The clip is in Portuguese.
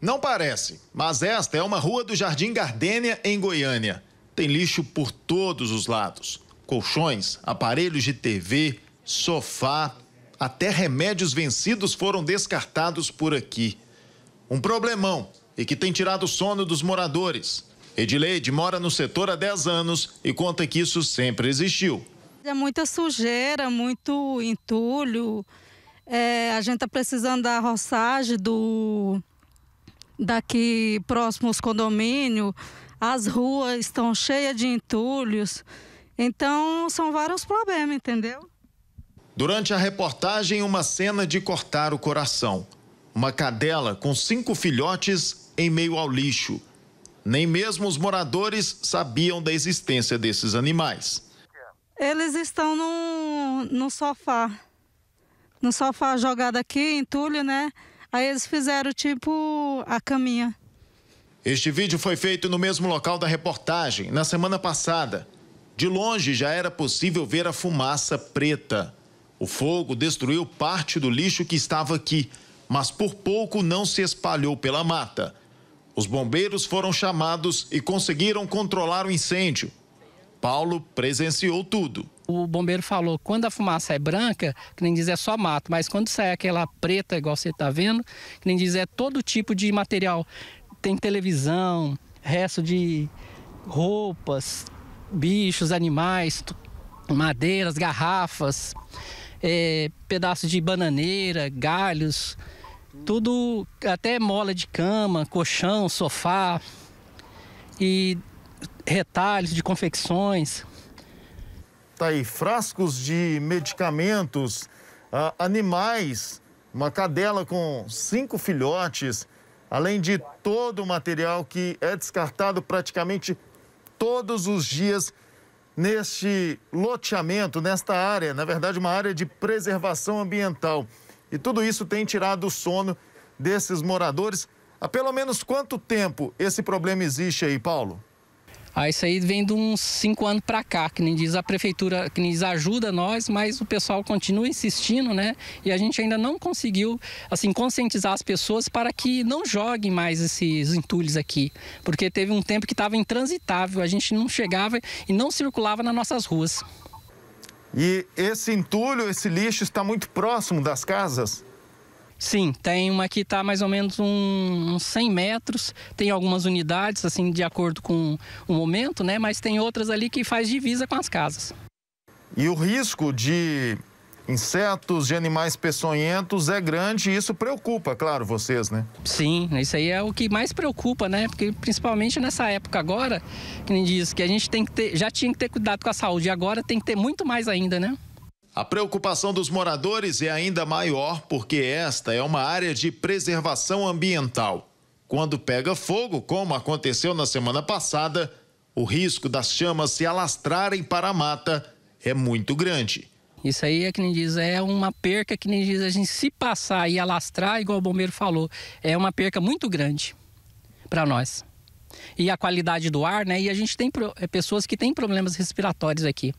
Não parece, mas esta é uma rua do Jardim Gardênia, em Goiânia. Tem lixo por todos os lados: colchões, aparelhos de TV, sofá, até remédios vencidos foram descartados por aqui. Um problemão e que tem tirado o sono dos moradores. Edileide mora no setor há 10 anos e conta que isso sempre existiu. É muita sujeira, muito entulho. É, a gente está precisando da roçagem do daqui próximos aos condomínios, as ruas estão cheias de entulhos. Então, são vários problemas, entendeu? Durante a reportagem, uma cena de cortar o coração. Uma cadela com cinco filhotes em meio ao lixo. Nem mesmo os moradores sabiam da existência desses animais. Eles estão no, no sofá. No sofá jogado aqui, entulho, né? Aí eles fizeram tipo a caminha. Este vídeo foi feito no mesmo local da reportagem, na semana passada. De longe já era possível ver a fumaça preta. O fogo destruiu parte do lixo que estava aqui, mas por pouco não se espalhou pela mata. Os bombeiros foram chamados e conseguiram controlar o incêndio. Paulo presenciou tudo o bombeiro falou, quando a fumaça é branca, que nem diz é só mato, mas quando sai aquela preta, igual você está vendo, que nem diz é todo tipo de material. Tem televisão, resto de roupas, bichos, animais, madeiras, garrafas, é, pedaços de bananeira, galhos, tudo, até mola de cama, colchão, sofá e retalhos de confecções. Tá aí, frascos de medicamentos, ah, animais, uma cadela com cinco filhotes, além de todo o material que é descartado praticamente todos os dias neste loteamento, nesta área, na verdade uma área de preservação ambiental. E tudo isso tem tirado o sono desses moradores. Há pelo menos quanto tempo esse problema existe aí, Paulo? Aí ah, isso aí vem de uns cinco anos para cá, que nem diz a prefeitura, que nem diz ajuda nós, mas o pessoal continua insistindo, né? E a gente ainda não conseguiu, assim, conscientizar as pessoas para que não joguem mais esses entulhos aqui, porque teve um tempo que estava intransitável, a gente não chegava e não circulava nas nossas ruas. E esse entulho, esse lixo está muito próximo das casas? Sim, tem uma que está mais ou menos um, uns 100 metros, tem algumas unidades, assim, de acordo com o momento, né? Mas tem outras ali que faz divisa com as casas. E o risco de insetos, de animais peçonhentos é grande e isso preocupa, claro, vocês, né? Sim, isso aí é o que mais preocupa, né? Porque principalmente nessa época agora, que nem diz que a gente tem que ter, já tinha que ter cuidado com a saúde, agora tem que ter muito mais ainda, né? A preocupação dos moradores é ainda maior porque esta é uma área de preservação ambiental. Quando pega fogo, como aconteceu na semana passada, o risco das chamas se alastrarem para a mata é muito grande. Isso aí é que nem diz, é uma perca que nem diz a gente se passar e alastrar, igual o bombeiro falou, é uma perca muito grande para nós. E a qualidade do ar, né? E a gente tem é, pessoas que têm problemas respiratórios aqui.